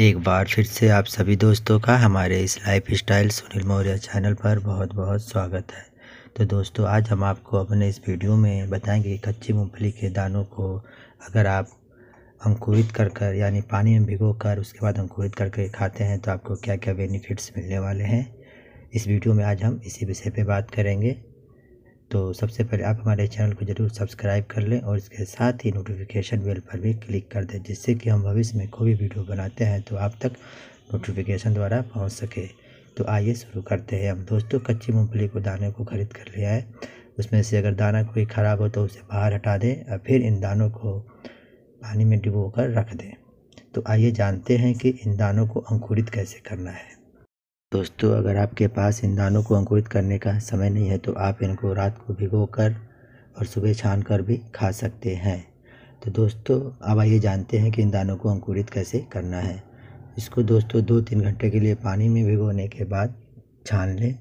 एक बार फिर से आप सभी दोस्तों का हमारे इस lifestyle Sunil Maurya channel पर बहुत बहुत स्वागत है तो दोस्तों आज हम आपको अपने इस वीडियो में बताएंगे कच्ची मूँगफली के दानों को अगर आप अंकुरित कर कर यानी पानी में भिगो कर उसके बाद अंकुरित करके खाते हैं तो आपको क्या क्या बेनिफिट्स मिलने वाले हैं इस वीडियो में आज हम इसी विषय पर बात करेंगे तो सबसे पहले आप हमारे चैनल को ज़रूर सब्सक्राइब कर लें और इसके साथ ही नोटिफिकेशन बेल पर भी क्लिक कर दें जिससे कि हम भविष्य में कोई भी वीडियो बनाते हैं तो आप तक नोटिफिकेशन द्वारा पहुंच सके तो आइए शुरू करते हैं हम दोस्तों कच्ची मूँगफली को दाने को खरीद कर ले आए उसमें से अगर दाना कोई ख़राब हो तो उसे बाहर हटा दें और फिर इन दानों को पानी में डिबो कर रख दें तो आइए जानते हैं कि इन दानों को अंकुरित कैसे करना है दोस्तों अगर आपके पास इन दानों को अंकुरित करने का समय नहीं है तो आप इनको रात को भिगो कर और सुबह छान कर भी खा सकते हैं तो दोस्तों अब आइए जानते हैं कि इन दानों को अंकुरित कैसे करना है इसको दोस्तों दो तीन घंटे के लिए पानी में भिगोने के बाद छान लें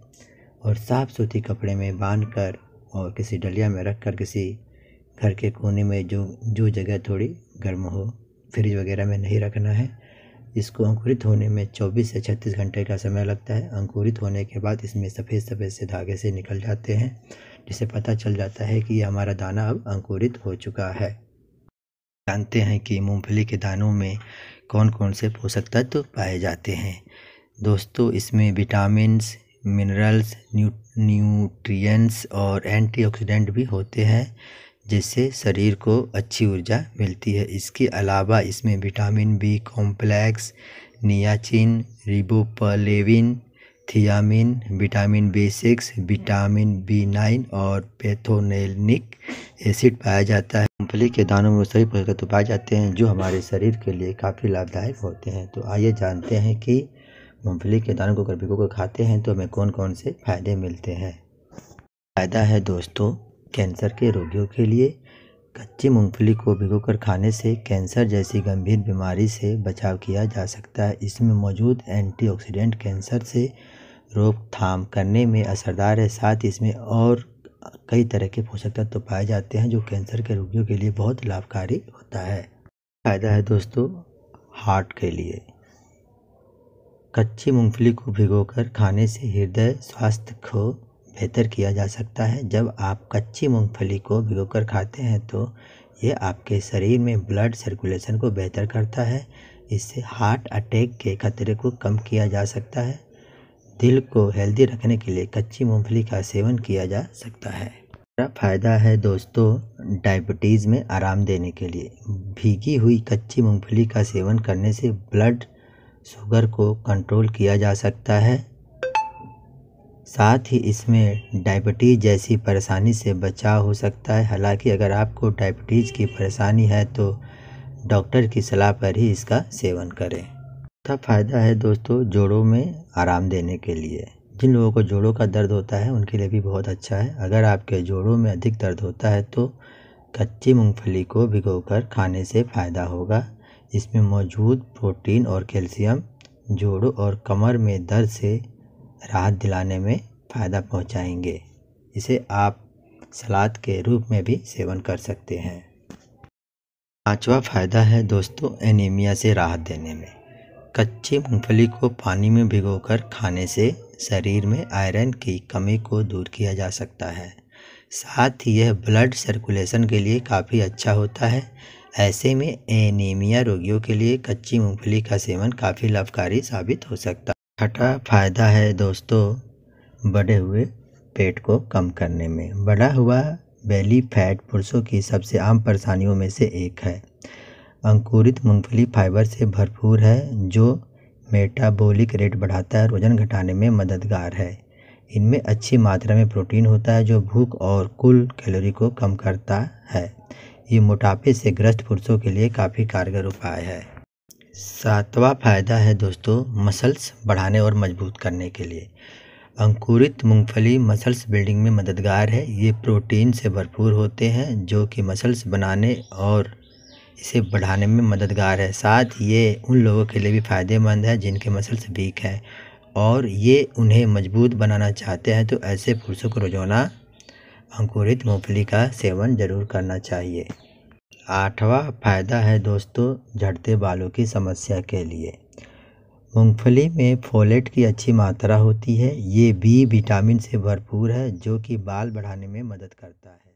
और साफ़ सुथरी कपड़े में बांध कर और किसी डलिया में रख कर किसी घर के कोने में जो जो जगह थोड़ी गर्म हो फ्रिज वगैरह में नहीं रखना है इसको अंकुरित होने में 24 से 36 घंटे का समय लगता है अंकुरित होने के बाद इसमें सफ़ेद सफ़ेद से धागे से निकल जाते हैं जिसे पता चल जाता है कि हमारा दाना अब अंकुरित हो चुका है जानते हैं कि मूंगफली के दानों में कौन कौन से पोषक तत्व पाए जाते हैं दोस्तों इसमें विटामिन मिनरल्स न्यू न्यूट्रियस और एंटीऑक्सीडेंट भी होते हैं जिससे शरीर को अच्छी ऊर्जा मिलती है इसके अलावा इसमें vitamin B complex niacin riboflavin thiamine vitamin B six vitamin B nine और पैथोनेलिक एसिड पाया जाता है मूँगफली के दानों में सभी पोषक तत्व पाए जाते हैं जो हमारे शरीर के लिए काफ़ी लाभदायक होते हैं तो आइए जानते हैं कि मूँगफली के दानों को अगर को खाते हैं तो हमें कौन कौन से फायदे मिलते हैं फ़ायदा है दोस्तों कैंसर के रोगियों के लिए कच्ची मूंगफली को भिगोकर खाने से कैंसर जैसी गंभीर बीमारी से बचाव किया जा सकता है इसमें मौजूद एंटीऑक्सीडेंट कैंसर से रोकथाम करने में असरदार है साथ ही इसमें और कई तरह के पोषक तत्व तो पाए जाते हैं जो कैंसर के रोगियों के लिए बहुत लाभकारी होता है फायदा है दोस्तों हार्ट के लिए कच्ची मूंगफली को भिगोकर खाने से हृदय स्वास्थ्य को बेहतर किया जा सकता है जब आप कच्ची मूंगफली को भिगोकर खाते हैं तो ये आपके शरीर में ब्लड सर्कुलेशन को बेहतर करता है इससे हार्ट अटैक के खतरे को कम किया जा सकता है दिल को हेल्दी रखने के लिए कच्ची मूंगफली का सेवन किया जा सकता है फ़ायदा है दोस्तों डायबिटीज़ में आराम देने के लिए भीगी हुई कच्ची मूंगफली का सेवन करने से ब्लड शुगर को कंट्रोल किया जा सकता है साथ ही इसमें डायबिटीज़ जैसी परेशानी से बचाव हो सकता है हालांकि अगर आपको डायबिटीज़ की परेशानी है तो डॉक्टर की सलाह पर ही इसका सेवन करें तब फ़ायदा है दोस्तों जोड़ों में आराम देने के लिए जिन लोगों को जोड़ों का दर्द होता है उनके लिए भी बहुत अच्छा है अगर आपके जोड़ों में अधिक दर्द होता है तो कच्ची मूंगफली को भिगोकर खाने से फ़ायदा होगा इसमें मौजूद प्रोटीन और कैल्शियम जोड़ों और कमर में दर्द से राहत दिलाने में फ़ायदा पहुँचाएंगे इसे आप सलाद के रूप में भी सेवन कर सकते हैं पांचवा फ़ायदा है दोस्तों एनीमिया से राहत देने में कच्ची मूंगफली को पानी में भिगोकर खाने से शरीर में आयरन की कमी को दूर किया जा सकता है साथ ही यह ब्लड सर्कुलेशन के लिए काफ़ी अच्छा होता है ऐसे में एनीमिया रोगियों के लिए कच्ची मूंगफली का सेवन काफ़ी लाभकारी साबित हो सकता है छठा फायदा है दोस्तों बढ़े हुए पेट को कम करने में बढ़ा हुआ बेली फैट पुरुषों की सबसे आम परेशानियों में से एक है अंकुरित मूंगफली फाइबर से भरपूर है जो मेटाबॉलिक रेट बढ़ाता है और वजन घटाने में मददगार है इनमें अच्छी मात्रा में प्रोटीन होता है जो भूख और कुल कैलोरी को कम करता है ये मोटापे से ग्रस्त पुरुषों के लिए काफ़ी कारगर उपाय है सातवां फायदा है दोस्तों मसल्स बढ़ाने और मजबूत करने के लिए अंकुरित मूंगफली मसल्स बिल्डिंग में मददगार है ये प्रोटीन से भरपूर होते हैं जो कि मसल्स बनाने और इसे बढ़ाने में मददगार है साथ ये उन लोगों के लिए भी फ़ायदेमंद है जिनके मसल्स वीक हैं और ये उन्हें मजबूत बनाना चाहते हैं तो ऐसे पुरुषों को रोजाना अंकुरित मूँगफली का सेवन ज़रूर करना चाहिए आठवां फायदा है दोस्तों झड़ते बालों की समस्या के लिए मूंगफली में फोलेट की अच्छी मात्रा होती है ये बी विटामिन से भरपूर है जो कि बाल बढ़ाने में मदद करता है